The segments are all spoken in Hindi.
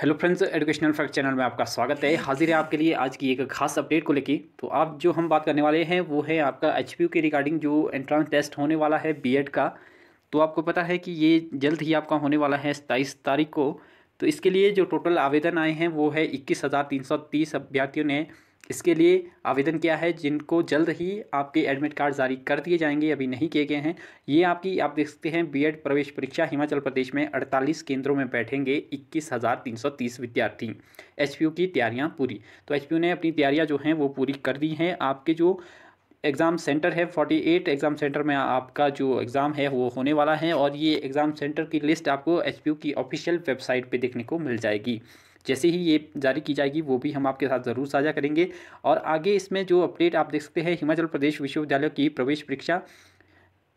hello friends educational fact channel में आपका स्वागत है हाजिर है आपके लिए आज की एक खास अपडेट को लेकर तो आप जो हम बात करने वाले हैं वो है आपका एच के रिगार्डिंग जो एंट्रेंस टेस्ट होने वाला है बीएड का तो आपको पता है कि ये जल्द ही आपका होने वाला है सताईस तारीख को तो इसके लिए जो टोटल आवेदन आए हैं वो है इक्कीस अभ्यर्थियों ने इसके लिए आवेदन किया है जिनको जल्द ही आपके एडमिट कार्ड जारी कर दिए जाएंगे अभी नहीं किए गए हैं ये आपकी आप देख सकते हैं बीएड प्रवेश परीक्षा हिमाचल प्रदेश में 48 केंद्रों में बैठेंगे इक्कीस हज़ार तीन सौ तीस विद्यार्थी एच की तैयारियाँ पूरी तो एच ने अपनी तैयारियाँ जो हैं वो पूरी कर दी हैं आपके जो एग्ज़ाम सेंटर है 48 एग्ज़ाम सेंटर में आपका जो एग्ज़ाम है वो होने वाला है और ये एग्ज़ाम सेंटर की लिस्ट आपको एच की ऑफिशियल वेबसाइट पे देखने को मिल जाएगी जैसे ही ये जारी की जाएगी वो भी हम आपके साथ ज़रूर साझा करेंगे और आगे इसमें जो अपडेट आप देख सकते हैं हिमाचल प्रदेश विश्वविद्यालय की प्रवेश परीक्षा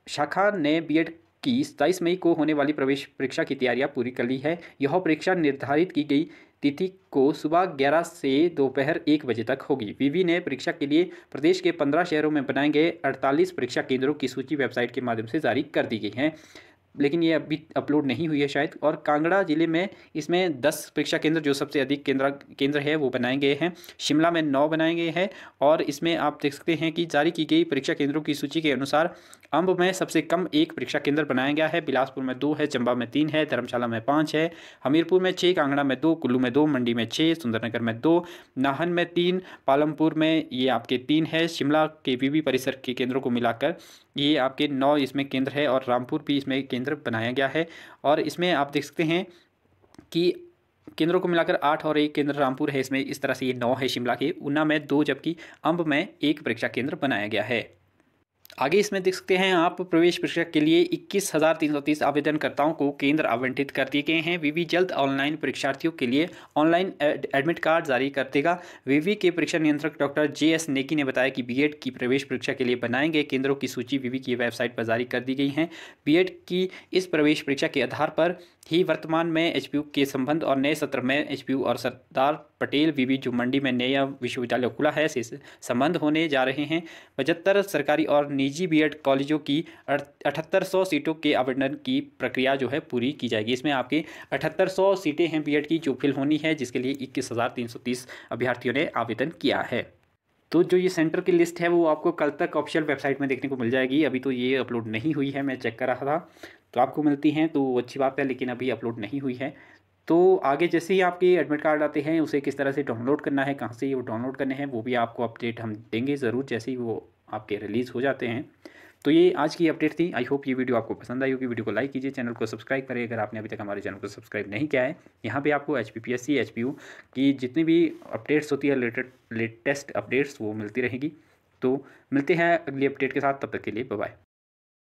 शाखा ने बी की सताईस मई को होने वाली प्रवेश परीक्षा की तैयारियां पूरी कर ली है यह परीक्षा निर्धारित की गई तिथि को सुबह 11 से दोपहर एक बजे तक होगी विवि ने परीक्षा के लिए प्रदेश के 15 शहरों में बनाए गए 48 परीक्षा केंद्रों की सूची वेबसाइट के माध्यम से जारी कर दी गई है लेकिन ये अभी अपलोड नहीं हुई है शायद और कांगड़ा ज़िले में इसमें दस परीक्षा केंद्र जो सबसे अधिक केंद्र केंद्र है वो बनाए गए हैं शिमला में नौ बनाए गए हैं और इसमें आप देख सकते हैं कि जारी की गई परीक्षा केंद्रों की सूची के अनुसार अम्ब में सबसे कम एक परीक्षा केंद्र बनाया गया है बिलासपुर में दो है चंबा में तीन है धर्मशाला में पाँच है हमीरपुर में छः कांगड़ा में दो कुल्लू में दो मंडी में छः सुंदरनगर में दो नाहन में तीन पालमपुर में ये आपके तीन है शिमला के वीवी परिसर के केंद्रों को मिलाकर ये आपके नौ इसमें केंद्र है और रामपुर भी इसमें केंद्र बनाया गया है और इसमें आप देख सकते हैं कि केंद्रों को मिलाकर आठ और एक केंद्र रामपुर है इसमें इस तरह से ये नौ है शिमला के ऊना में दो जबकि अंब में एक परीक्षा केंद्र बनाया गया है आगे इसमें देख सकते हैं आप प्रवेश परीक्षा के लिए इक्कीस हज़ार तीन सौ तीस आवेदनकर्ताओं को केंद्र आवंटित कर दिए गए हैं वीवी जल्द ऑनलाइन परीक्षार्थियों के लिए ऑनलाइन एडमिट कार्ड जारी कर देगा वीवी के परीक्षा नियंत्रक डॉक्टर जे एस नेकी ने बताया कि बीएड की प्रवेश परीक्षा के लिए बनाए गए केंद्रों की सूची वीवी की वेबसाइट पर जारी कर दी गई है बीएड की इस प्रवेश परीक्षा के आधार पर ही वर्तमान में एच के संबंध और नए सत्र में एच और सरदार पटेल वीवी जो मंडी में नया विश्वविद्यालय खुला है से संबंध होने जा रहे हैं पचहत्तर सरकारी और निजी बीएड कॉलेजों की अठहत्तर सौ सीटों के आवेदन की प्रक्रिया जो है पूरी की जाएगी इसमें आपके अठहत्तर सौ सीटें हैं बीएड की जो फिल होनी है जिसके लिए इक्कीस हज़ार तीन सौ तीस अभ्यर्थियों ने आवेदन किया है तो जो ये सेंटर की लिस्ट है वो आपको कल तक ऑफिशियल वेबसाइट में देखने को मिल जाएगी अभी तो ये अपलोड नहीं हुई है मैं चेक कर रहा था तो आपको मिलती हैं तो अच्छी बात है लेकिन अभी अपलोड नहीं हुई है तो आगे जैसे ही आपके एडमिट कार्ड आते हैं उसे किस तरह से डाउनलोड करना है कहाँ से वो डाउनलोड करने हैं वो भी आपको अपडेट हम देंगे ज़रूर जैसे ही वो आपके रिलीज़ हो जाते हैं तो ये आज की अपडेट थी आई होप ये वीडियो आपको पसंद आई होगी वीडियो को लाइक कीजिए चैनल को सब्सक्राइब करें अगर आपने अभी तक हमारे चैनल को सब्सक्राइब नहीं किया है यहाँ पे आपको H P P S C H P U की जितनी भी अपडेट्स होती है रिलेटेड लेटेस्ट अपडेट्स वो मिलती रहेगी तो मिलते हैं अगली अपडेट के साथ तब तक के लिए बाय